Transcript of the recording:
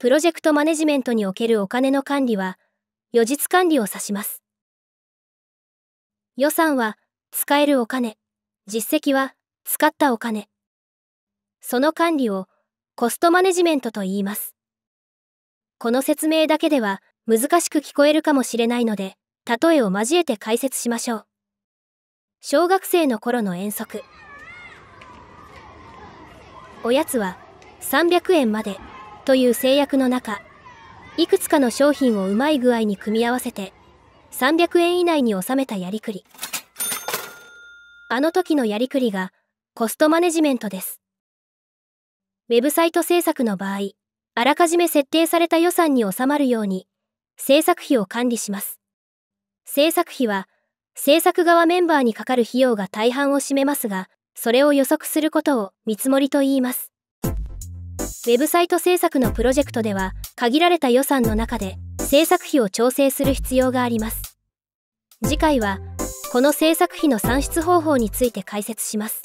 プロジェクトマネジメントにおけるお金の管理は、予実管理を指します。予算は、使えるお金、実績は、使ったお金。その管理を、コストマネジメントと言います。この説明だけでは、難しく聞こえるかもしれないので、例えを交えて解説しましょう。小学生の頃の遠足。おやつは300円まで。という制約の中、いくつかの商品をうまい具合に組み合わせて、300円以内に収めたやりくり。あの時のやりくりが、コストマネジメントです。ウェブサイト制作の場合、あらかじめ設定された予算に収まるように、制作費を管理します。制作費は、制作側メンバーにかかる費用が大半を占めますが、それを予測することを見積もりと言います。ウェブサイト制作のプロジェクトでは限られた予算の中で制作費を調整する必要があります次回はこの制作費の算出方法について解説します。